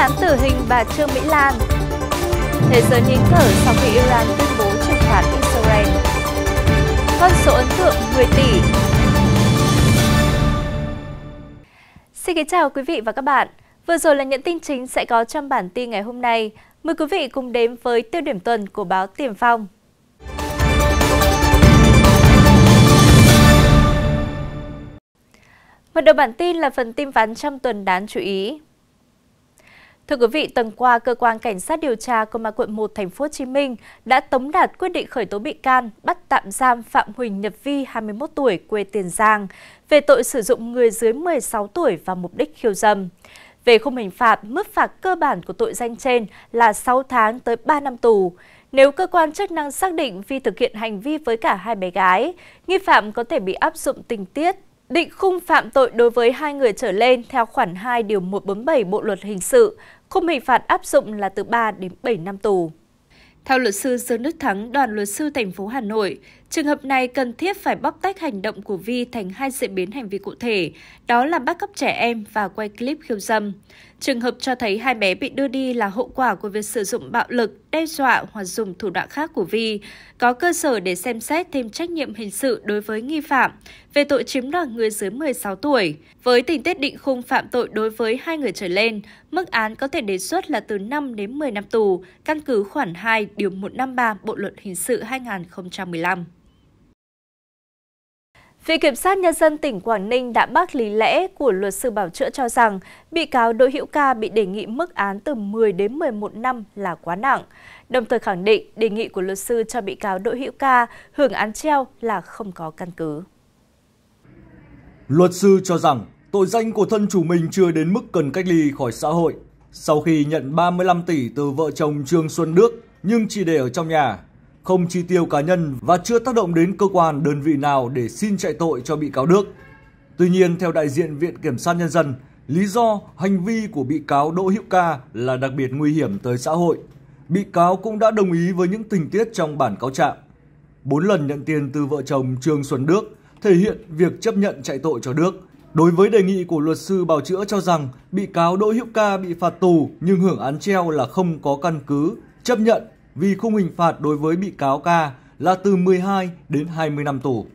án tử hình bà Trương Mỹ Lan. Thế giới nín thở sau khi Iran tuyên bố trừng phạt Israel. Con số ấn tượng 10 tỷ. Xin kính chào quý vị và các bạn. Vừa rồi là những tin chính sẽ có trong bản tin ngày hôm nay. Mời quý vị cùng đến với tiêu điểm tuần của báo tiềm Phong. Mở đầu bản tin là phần tin vắn trong tuần đáng chú ý. Thưa quý vị, tuần qua, cơ quan cảnh sát điều tra công an quận 1 thành phố Hồ Chí Minh đã tống đạt quyết định khởi tố bị can, bắt tạm giam Phạm Huỳnh Nhật Vi 21 tuổi quê Tiền Giang về tội sử dụng người dưới 16 tuổi và mục đích khiêu dâm. Về khung hình phạt, mức phạt cơ bản của tội danh trên là 6 tháng tới 3 năm tù. Nếu cơ quan chức năng xác định Vi thực hiện hành vi với cả hai bé gái, nghi phạm có thể bị áp dụng tình tiết định khung phạm tội đối với hai người trở lên theo khoản 2 điều 147 Bộ luật hình sự Khung hình phạt áp dụng là từ 3 đến 7 năm tù. Theo luật sư Dương Đức Thắng, đoàn luật sư thành phố Hà Nội, Trường hợp này cần thiết phải bóc tách hành động của Vi thành hai diễn biến hành vi cụ thể, đó là bắt cóc trẻ em và quay clip khiêu dâm. Trường hợp cho thấy hai bé bị đưa đi là hậu quả của việc sử dụng bạo lực, đe dọa hoặc dùng thủ đoạn khác của Vi, có cơ sở để xem xét thêm trách nhiệm hình sự đối với nghi phạm về tội chiếm đoạt người dưới 16 tuổi. Với tình tiết định khung phạm tội đối với hai người trở lên, mức án có thể đề xuất là từ 5 đến 10 năm tù, căn cứ khoản 2 điều 153 Bộ luật hình sự 2015. Viện Kiểm sát Nhân dân tỉnh Quảng Ninh đã bác lý lẽ của luật sư bảo chữa cho rằng bị cáo Đỗ Hữu Ca bị đề nghị mức án từ 10 đến 11 năm là quá nặng, đồng thời khẳng định đề nghị của luật sư cho bị cáo Đỗ Hữu Ca hưởng án treo là không có căn cứ. Luật sư cho rằng tội danh của thân chủ mình chưa đến mức cần cách ly khỏi xã hội. Sau khi nhận 35 tỷ từ vợ chồng Trương Xuân Đức nhưng chỉ để ở trong nhà, không chi tiêu cá nhân và chưa tác động đến cơ quan đơn vị nào để xin chạy tội cho bị cáo Đức. Tuy nhiên, theo đại diện Viện Kiểm sát Nhân dân, lý do hành vi của bị cáo Đỗ Hữu Ca là đặc biệt nguy hiểm tới xã hội. Bị cáo cũng đã đồng ý với những tình tiết trong bản cáo trạng. Bốn lần nhận tiền từ vợ chồng Trương Xuân Đức thể hiện việc chấp nhận chạy tội cho Đức. Đối với đề nghị của luật sư bào chữa cho rằng bị cáo Đỗ Hữu Ca bị phạt tù nhưng hưởng án treo là không có căn cứ, chấp nhận vì khung hình phạt đối với bị cáo ca là từ 12 đến 20 năm tù.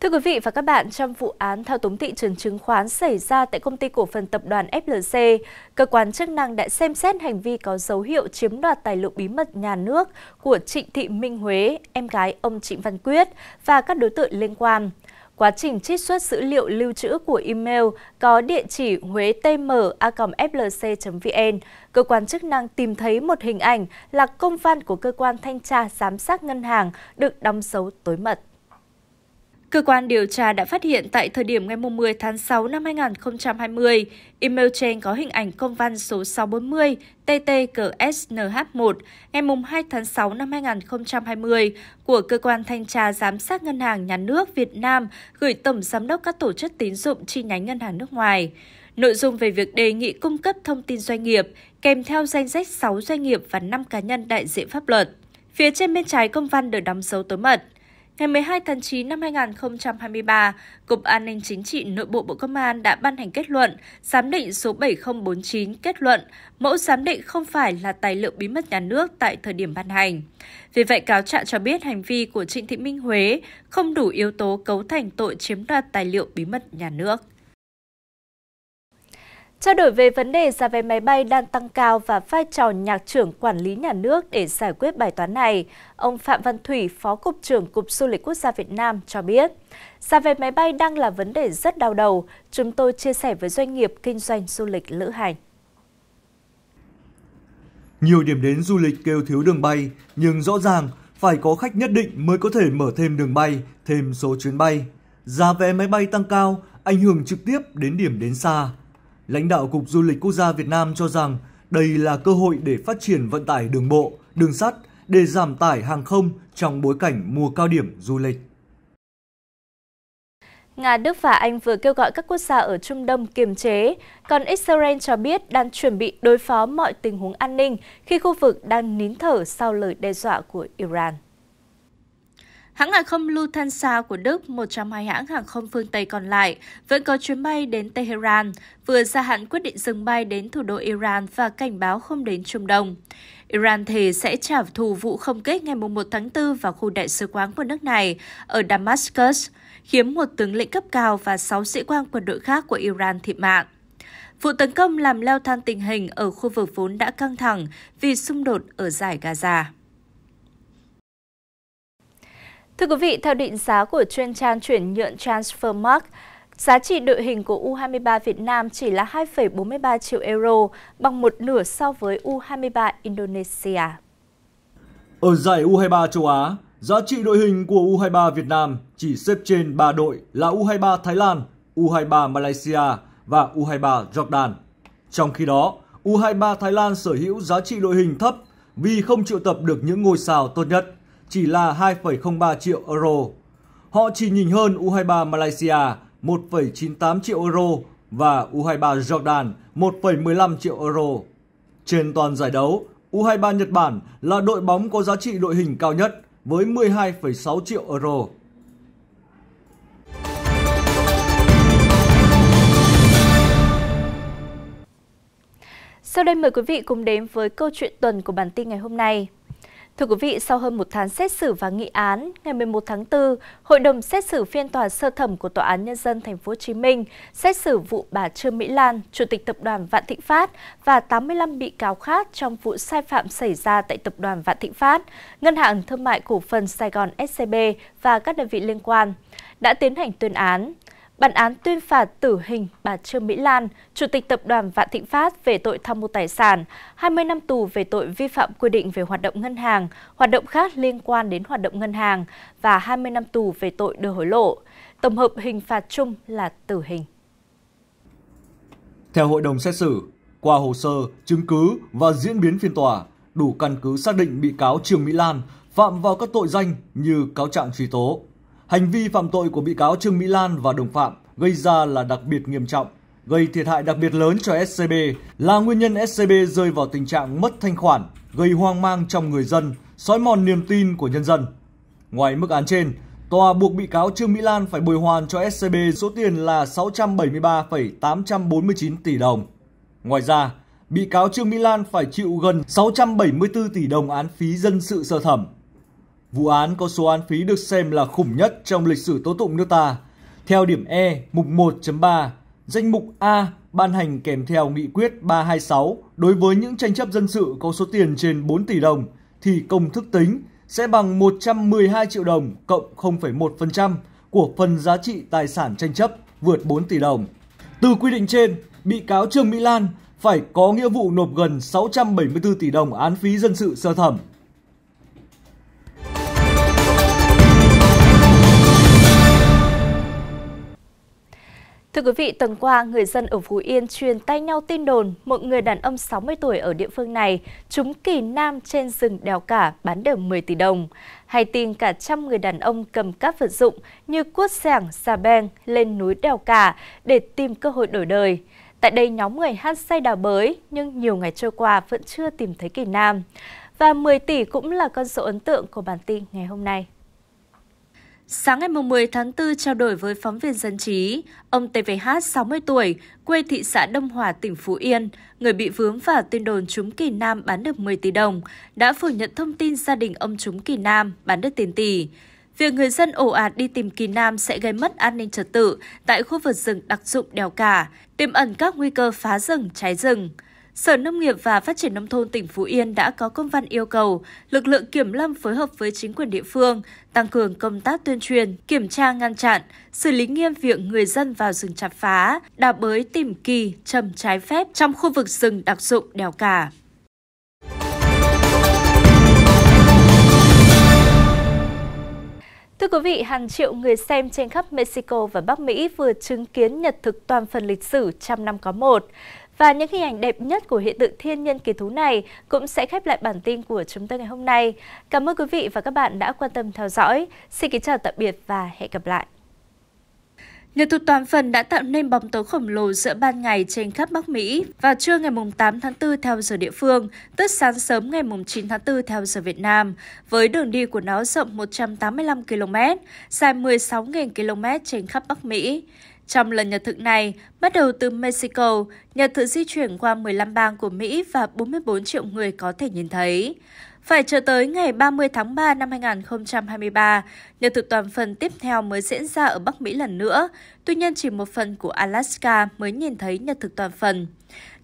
Thưa quý vị và các bạn, trong vụ án thao túng thị trường chứng khoán xảy ra tại công ty cổ phần tập đoàn FLC, cơ quan chức năng đã xem xét hành vi có dấu hiệu chiếm đoạt tài liệu bí mật nhà nước của Trịnh Thị Minh Huế, em gái ông Trịnh Văn Quyết và các đối tượng liên quan quá trình trích xuất dữ liệu lưu trữ của email có địa chỉ huetm.flc.vn, cơ quan chức năng tìm thấy một hình ảnh là công văn của cơ quan thanh tra giám sát ngân hàng được đóng dấu tối mật. Cơ quan điều tra đã phát hiện tại thời điểm ngày 10 tháng 6 năm 2020, email trên có hình ảnh công văn số 640 TTGSNH1 ngày 2 tháng 6 năm 2020 của Cơ quan Thanh tra Giám sát Ngân hàng Nhà nước Việt Nam gửi Tổng Giám đốc các tổ chức tín dụng chi nhánh ngân hàng nước ngoài. Nội dung về việc đề nghị cung cấp thông tin doanh nghiệp kèm theo danh sách 6 doanh nghiệp và 5 cá nhân đại diện pháp luật. Phía trên bên trái công văn được đóng dấu tối mật. Ngày 12 tháng 9 năm 2023, Cục An ninh Chính trị Nội bộ Bộ Công an đã ban hành kết luận giám định số 7049 kết luận mẫu giám định không phải là tài liệu bí mật nhà nước tại thời điểm ban hành. Vì vậy, cáo trạng cho biết hành vi của Trịnh Thị Minh Huế không đủ yếu tố cấu thành tội chiếm đoạt tài liệu bí mật nhà nước. Trao đổi về vấn đề giá vé máy bay đang tăng cao và vai trò nhạc trưởng quản lý nhà nước để giải quyết bài toán này, ông Phạm Văn Thủy, Phó Cục trưởng Cục Du lịch Quốc gia Việt Nam cho biết, giá vé máy bay đang là vấn đề rất đau đầu, chúng tôi chia sẻ với doanh nghiệp kinh doanh du lịch lữ hành. Nhiều điểm đến du lịch kêu thiếu đường bay, nhưng rõ ràng phải có khách nhất định mới có thể mở thêm đường bay, thêm số chuyến bay. Giá vé máy bay tăng cao ảnh hưởng trực tiếp đến điểm đến xa, Lãnh đạo Cục Du lịch Quốc gia Việt Nam cho rằng đây là cơ hội để phát triển vận tải đường bộ, đường sắt để giảm tải hàng không trong bối cảnh mùa cao điểm du lịch. Nga, Đức và Anh vừa kêu gọi các quốc gia ở Trung Đông kiềm chế, còn Israel cho biết đang chuẩn bị đối phó mọi tình huống an ninh khi khu vực đang nín thở sau lời đe dọa của Iran. Hãng hàng không Lufthansa của Đức, một trong hai hãng hàng không phương Tây còn lại, vẫn có chuyến bay đến Tehran, vừa gia hạn quyết định dừng bay đến thủ đô Iran và cảnh báo không đến Trung Đông. Iran thì sẽ trả thù vụ không kích ngày 1 tháng 4 vào khu đại sứ quán của nước này ở Damascus, khiến một tướng lĩnh cấp cao và 6 sĩ quan quân đội khác của Iran thiệt mạng. Vụ tấn công làm leo thang tình hình ở khu vực vốn đã căng thẳng vì xung đột ở giải Gaza. Thưa quý vị, theo định giá của chuyên trang chuyển nhượng Transfermarkt, giá trị đội hình của U23 Việt Nam chỉ là 2,43 triệu euro, bằng một nửa so với U23 Indonesia. Ở giải U23 châu Á, giá trị đội hình của U23 Việt Nam chỉ xếp trên 3 đội là U23 Thái Lan, U23 Malaysia và U23 Jordan. Trong khi đó, U23 Thái Lan sở hữu giá trị đội hình thấp vì không triệu tập được những ngôi sao tốt nhất chỉ là 2,03 triệu euro. Họ chỉ nhỉnh hơn U23 Malaysia 1,98 triệu euro và U23 Jordan 1,15 triệu euro. Trên toàn giải đấu, U23 Nhật Bản là đội bóng có giá trị đội hình cao nhất với 12,6 triệu euro. Sau đây mời quý vị cùng đến với câu chuyện tuần của bản tin ngày hôm nay. Thưa quý vị, sau hơn một tháng xét xử và nghị án, ngày 11 tháng 4, Hội đồng xét xử phiên tòa sơ thẩm của Tòa án Nhân dân Thành phố Hồ Chí Minh xét xử vụ bà Trương Mỹ Lan, Chủ tịch Tập đoàn Vạn Thịnh Phát và 85 bị cáo khác trong vụ sai phạm xảy ra tại Tập đoàn Vạn Thịnh Phát, Ngân hàng Thương mại Cổ phần Sài Gòn SCB và các đơn vị liên quan đã tiến hành tuyên án bản án tuyên phạt tử hình bà Trương Mỹ Lan, Chủ tịch Tập đoàn Vạn Thịnh Phát về tội tham mô tài sản, 20 năm tù về tội vi phạm quy định về hoạt động ngân hàng, hoạt động khác liên quan đến hoạt động ngân hàng và 20 năm tù về tội đưa hối lộ. Tổng hợp hình phạt chung là tử hình. Theo hội đồng xét xử, qua hồ sơ, chứng cứ và diễn biến phiên tòa, đủ căn cứ xác định bị cáo Trương Mỹ Lan phạm vào các tội danh như cáo trạng truy tố, Hành vi phạm tội của bị cáo Trương Mỹ Lan và đồng phạm gây ra là đặc biệt nghiêm trọng, gây thiệt hại đặc biệt lớn cho SCB, là nguyên nhân SCB rơi vào tình trạng mất thanh khoản, gây hoang mang trong người dân, xói mòn niềm tin của nhân dân. Ngoài mức án trên, tòa buộc bị cáo Trương Mỹ Lan phải bồi hoàn cho SCB số tiền là 673,849 tỷ đồng. Ngoài ra, bị cáo Trương Mỹ Lan phải chịu gần 674 tỷ đồng án phí dân sự sơ thẩm Vụ án có số án phí được xem là khủng nhất trong lịch sử tố tụng nước ta. Theo điểm E, mục 1.3, danh mục A ban hành kèm theo nghị quyết 326 đối với những tranh chấp dân sự có số tiền trên 4 tỷ đồng thì công thức tính sẽ bằng 112 triệu đồng cộng 0,1% của phần giá trị tài sản tranh chấp vượt 4 tỷ đồng. Từ quy định trên, bị cáo Trương Mỹ Lan phải có nghĩa vụ nộp gần 674 tỷ đồng án phí dân sự sơ thẩm Thưa quý vị, tuần qua, người dân ở Phú Yên truyền tay nhau tin đồn một người đàn ông 60 tuổi ở địa phương này trúng kỳ nam trên rừng đèo cả bán được 10 tỷ đồng. Hay tin cả trăm người đàn ông cầm các vật dụng như cuốc sẻng, xà beng lên núi đèo cả để tìm cơ hội đổi đời. Tại đây, nhóm người hát say đào bới nhưng nhiều ngày trôi qua vẫn chưa tìm thấy kỳ nam. Và 10 tỷ cũng là con số ấn tượng của bản tin ngày hôm nay. Sáng ngày 10 tháng 4 trao đổi với phóng viên dân trí, ông TVH 60 tuổi, quê thị xã Đông Hòa, tỉnh Phú Yên, người bị vướng vào tin đồn trúng kỳ nam bán được 10 tỷ đồng, đã phủ nhận thông tin gia đình ông trúng kỳ nam bán được tiền tỷ. Việc người dân ồ ạt đi tìm kỳ nam sẽ gây mất an ninh trật tự tại khu vực rừng đặc dụng đèo cả, tiềm ẩn các nguy cơ phá rừng, cháy rừng. Sở Nông nghiệp và Phát triển Nông thôn tỉnh Phú Yên đã có công văn yêu cầu lực lượng kiểm lâm phối hợp với chính quyền địa phương tăng cường công tác tuyên truyền, kiểm tra ngăn chặn, xử lý nghiêm việc người dân vào rừng chặt phá, đào bới tìm kỳ, trầm trái phép trong khu vực rừng đặc dụng đèo cả. Thưa quý vị, hàng triệu người xem trên khắp Mexico và Bắc Mỹ vừa chứng kiến nhật thực toàn phần lịch sử trăm năm có một. Và những hình ảnh đẹp nhất của hiện tượng thiên nhiên kỳ thú này cũng sẽ khép lại bản tin của chúng tôi ngày hôm nay. Cảm ơn quý vị và các bạn đã quan tâm theo dõi. Xin kính chào tạm biệt và hẹn gặp lại. Nhật thực toàn phần đã tạo nên bóng tối khổng lồ giữa ban ngày trên khắp Bắc Mỹ vào trưa ngày 8 tháng 4 theo giờ địa phương, tức sáng sớm ngày 9 tháng 4 theo giờ Việt Nam, với đường đi của nó rộng 185 km, dài 16.000 km trên khắp Bắc Mỹ. Trong lần nhật thực này, bắt đầu từ Mexico, nhật thực di chuyển qua 15 bang của Mỹ và 44 triệu người có thể nhìn thấy. Phải chờ tới ngày 30 tháng 3 năm 2023, nhật thực toàn phần tiếp theo mới diễn ra ở Bắc Mỹ lần nữa, tuy nhiên chỉ một phần của Alaska mới nhìn thấy nhật thực toàn phần.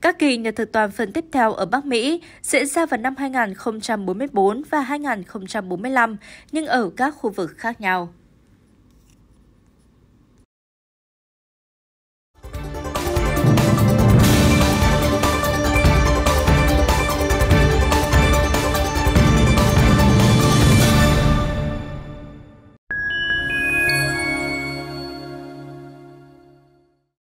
Các kỳ nhật thực toàn phần tiếp theo ở Bắc Mỹ diễn ra vào năm 2044 và 2045, nhưng ở các khu vực khác nhau.